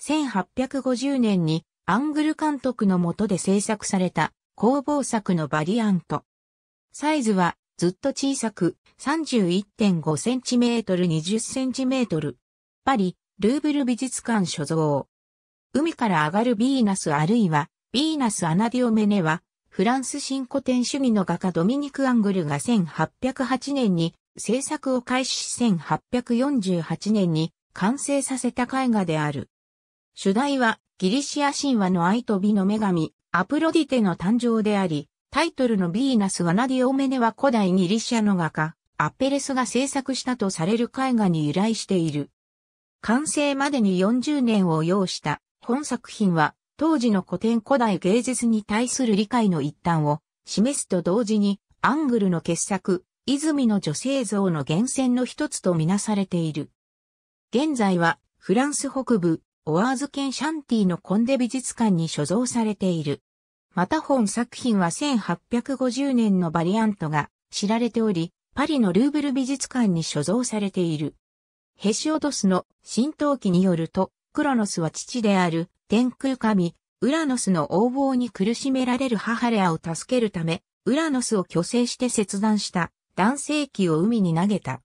1850年にアングル監督の下で制作された工房作のバリアント。サイズはずっと小さく 31.5cm20cm。パリ、ルーブル美術館所蔵。海から上がるヴィーナスあるいはヴィーナス・アナディオメネはフランス新古典主義の画家ドミニク・アングルが1808年に制作を開始し1848年に完成させた絵画である。主題は、ギリシア神話の愛と美の女神、アプロディテの誕生であり、タイトルのヴィーナスはナディオメネは古代ギリシアの画家、アッペレスが制作したとされる絵画に由来している。完成までに40年を要した本作品は、当時の古典古代芸術に対する理解の一端を示すと同時に、アングルの傑作、泉の女性像の源泉の一つとみなされている。現在は、フランス北部、オアーズ県シャンティのコンデ美術館に所蔵されている。また本作品は1850年のバリアントが知られており、パリのルーブル美術館に所蔵されている。ヘシオドスの浸透記によると、クロノスは父である天空神、ウラノスの横暴に苦しめられる母レアを助けるため、ウラノスを虚勢して切断した男性器を海に投げた。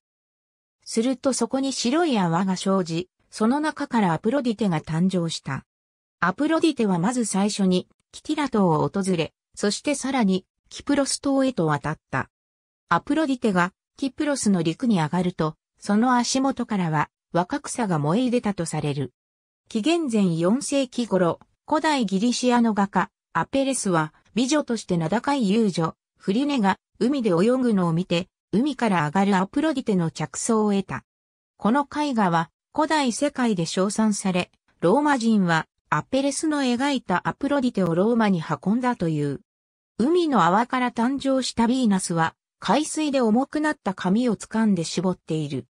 するとそこに白い泡が生じ、その中からアプロディテが誕生した。アプロディテはまず最初にキティラ島を訪れ、そしてさらにキプロス島へと渡った。アプロディテがキプロスの陸に上がると、その足元からは若草が燃え出たとされる。紀元前4世紀頃、古代ギリシアの画家、アペレスは美女として名高い遊女、フリネが海で泳ぐのを見て、海から上がるアプロディテの着想を得た。この絵画は古代世界で称賛され、ローマ人はアペレスの描いたアプロディテをローマに運んだという。海の泡から誕生したヴィーナスは、海水で重くなった髪を掴んで絞っている。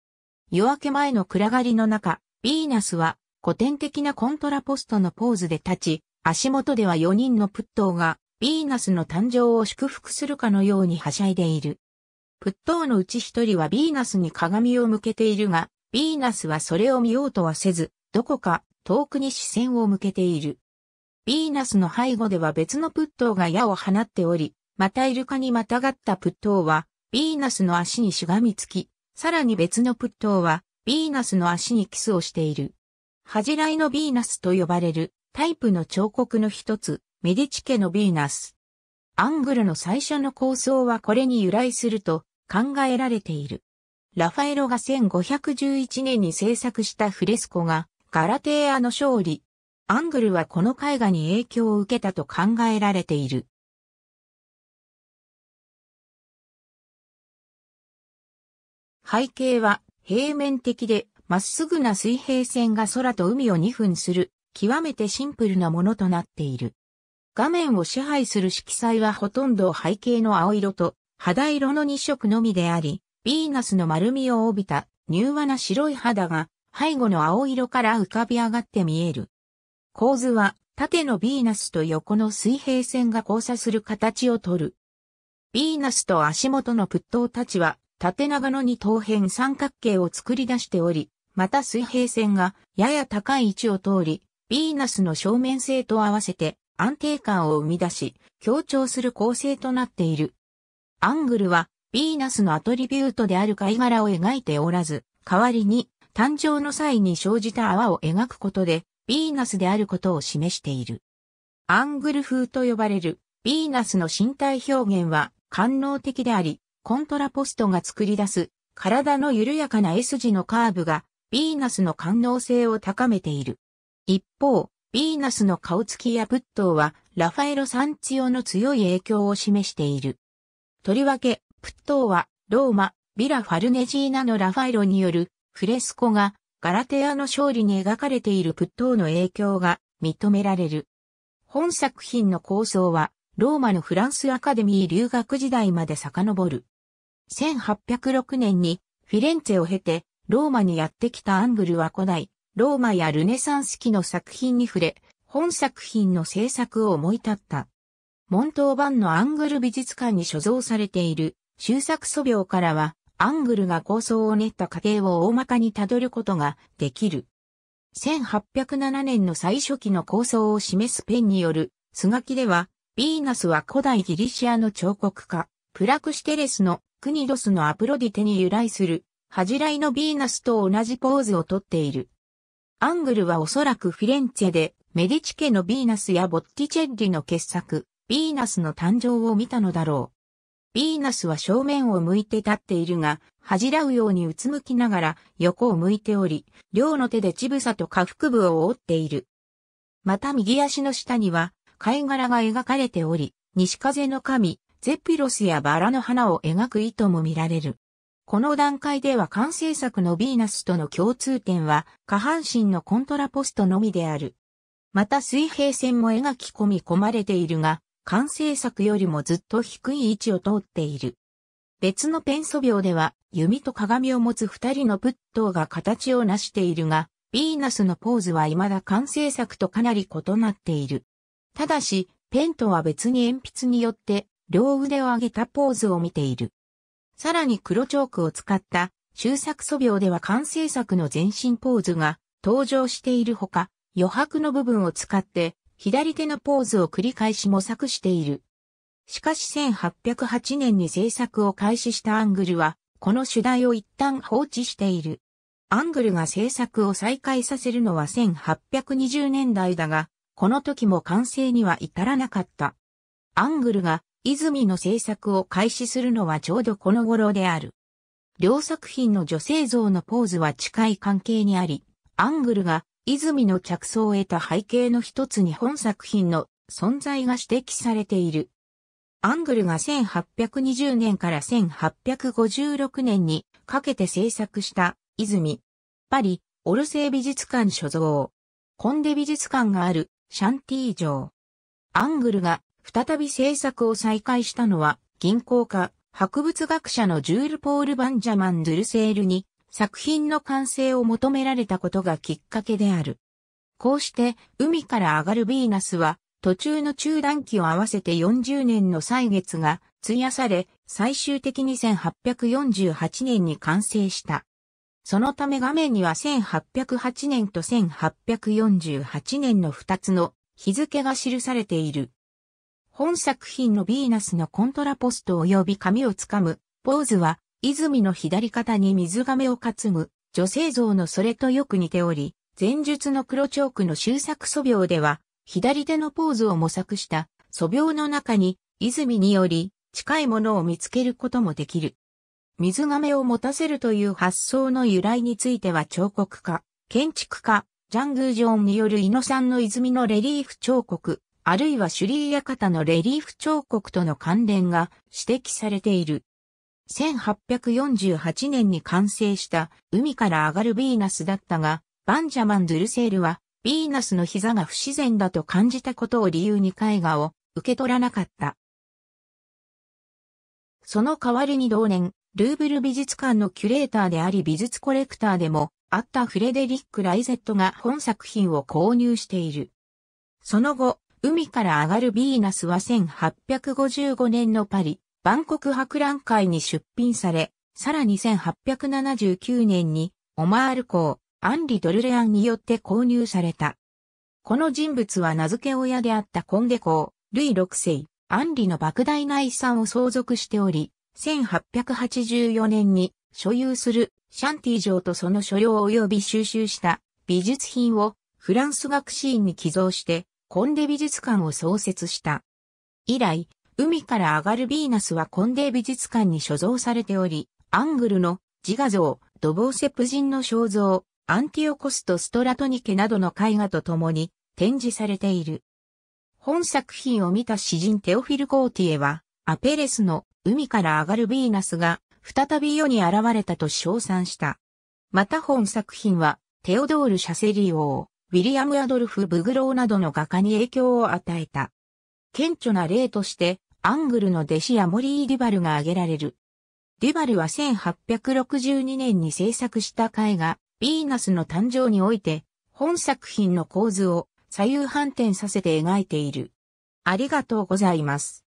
夜明け前の暗がりの中、ヴィーナスは古典的なコントラポストのポーズで立ち、足元では4人のプットーがヴィーナスの誕生を祝福するかのようにはしゃいでいる。プットーのうち1人はヴィーナスに鏡を向けているが、ヴィーナスはそれを見ようとはせず、どこか遠くに視線を向けている。ヴィーナスの背後では別のプットーが矢を放っており、またイルカにまたがったプットーは、ヴィーナスの足にしがみつき、さらに別のプットーは、ヴィーナスの足にキスをしている。恥じらいのヴィーナスと呼ばれるタイプの彫刻の一つ、メディチ家のヴィーナス。アングルの最初の構想はこれに由来すると考えられている。ラファエロが1511年に制作したフレスコが、ガラテーアの勝利。アングルはこの絵画に影響を受けたと考えられている。背景は平面的で、まっすぐな水平線が空と海を2分する、極めてシンプルなものとなっている。画面を支配する色彩はほとんど背景の青色と肌色の2色のみであり、ヴィーナスの丸みを帯びた柔和な白い肌が背後の青色から浮かび上がって見える。構図は縦のヴィーナスと横の水平線が交差する形をとる。ヴィーナスと足元の仏頭たちは縦長の二等辺三角形を作り出しており、また水平線がやや高い位置を通り、ヴィーナスの正面性と合わせて安定感を生み出し、強調する構成となっている。アングルはヴィーナスのアトリビュートである貝殻を描いておらず、代わりに、誕生の際に生じた泡を描くことで、ヴィーナスであることを示している。アングル風と呼ばれる、ヴィーナスの身体表現は、官能的であり、コントラポストが作り出す、体の緩やかな S 字のカーブが、ヴィーナスの官能性を高めている。一方、ヴィーナスの顔つきや仏頭は、ラファエロ・サンチオの強い影響を示している。とりわけ、プットーは、ローマ、ビラ・ファルネジーナのラファイロによるフレスコが、ガラテアの勝利に描かれているプットーの影響が認められる。本作品の構想は、ローマのフランスアカデミー留学時代まで遡る。1806年にフィレンツェを経てローマにやってきたアングルは古代、ローマやルネサンス期の作品に触れ、本作品の制作を思い立った。モントーバンのアングル美術館に所蔵されている修作素描からは、アングルが構想を練った過程を大まかにたどることができる。1807年の最初期の構想を示すペンによる、スガキでは、ヴィーナスは古代ギリシアの彫刻家、プラクシテレスのクニドスのアプロディテに由来する、恥じらいのヴィーナスと同じポーズをとっている。アングルはおそらくフィレンツェで、メディチ家のヴィーナスやボッティチェッリの傑作、ヴィーナスの誕生を見たのだろう。ビーナスは正面を向いて立っているが、恥じらうようにうつむきながら横を向いており、両の手で乳房と下腹部を覆っている。また右足の下には、貝殻が描かれており、西風の神、ゼピロスやバラの花を描く意図も見られる。この段階では完成作のヴィーナスとの共通点は、下半身のコントラポストのみである。また水平線も描き込み込まれているが、完成作よりもずっと低い位置を通っている。別のペンソ病では、弓と鏡を持つ二人の仏頭が形を成しているが、ヴィーナスのポーズは未だ完成作とかなり異なっている。ただし、ペンとは別に鉛筆によって、両腕を上げたポーズを見ている。さらに黒チョークを使った、終作素描では完成作の全身ポーズが登場しているほか、余白の部分を使って左手のポーズを繰り返し模索している。しかし1808年に制作を開始したアングルは、この主題を一旦放置している。アングルが制作を再開させるのは1820年代だが、この時も完成には至らなかった。アングルが泉の制作を開始するのはちょうどこの頃である。両作品の女性像のポーズは近い関係にあり、アングルが泉の着想を得た背景の一つに本作品の存在が指摘されている。アングルが1820年から1856年にかけて制作した泉。パリ、オルセイ美術館所蔵。コンデ美術館があるシャンティー城。アングルが再び制作を再開したのは銀行家、博物学者のジュール・ポール・バンジャマン・ドゥルセールに作品の完成を求められたことがきっかけである。こうして海から上がるヴィーナスは途中の中断期を合わせて40年の歳月が費やされ、最終的に1848年に完成した。そのため画面には1808年と1848年の2つの日付が記されている。本作品のヴィーナスのコントラポスト及び紙をつかむポーズは泉の左肩に水亀を担ぐ女性像のそれとよく似ており、前述の黒チョークの修作素描では、左手のポーズを模索した素描の中に、泉により近いものを見つけることもできる。水亀を持たせるという発想の由来については彫刻家、建築家、ジャングージョンによるイノさんの泉のレリーフ彫刻、あるいはシュリー館のレリーフ彫刻との関連が指摘されている。1848年に完成した海から上がるヴィーナスだったが、バンジャマン・ドゥルセールは、ヴィーナスの膝が不自然だと感じたことを理由に絵画を受け取らなかった。その代わりに同年、ルーブル美術館のキュレーターであり美術コレクターでもあったフレデリック・ライゼットが本作品を購入している。その後、海から上がるヴィーナスは1855年のパリ万国博覧会に出品され、さらに1879年にオマール公、アンリ・ドルレアンによって購入された。この人物は名付け親であったコンデ公、ルイ6世、アンリの莫大な遺産を相続しており、1884年に所有するシャンティ城とその所領及び収集した美術品をフランス学士院に寄贈してコンデ美術館を創設した。以来、海から上がるヴィーナスはコンデー美術館に所蔵されており、アングルの自画像、ドボーセプ人の肖像、アンティオコスとストラトニケなどの絵画とともに展示されている。本作品を見た詩人テオフィル・コーティエは、アペレスの海から上がるヴィーナスが再び世に現れたと称賛した。また本作品は、テオドール・シャセリ王、ウィリアム・アドルフ・ブグローなどの画家に影響を与えた。顕著な例として、アングルの弟子やモリー・デュバルが挙げられる。デュバルは1862年に制作した絵画、ヴィーナスの誕生において、本作品の構図を左右反転させて描いている。ありがとうございます。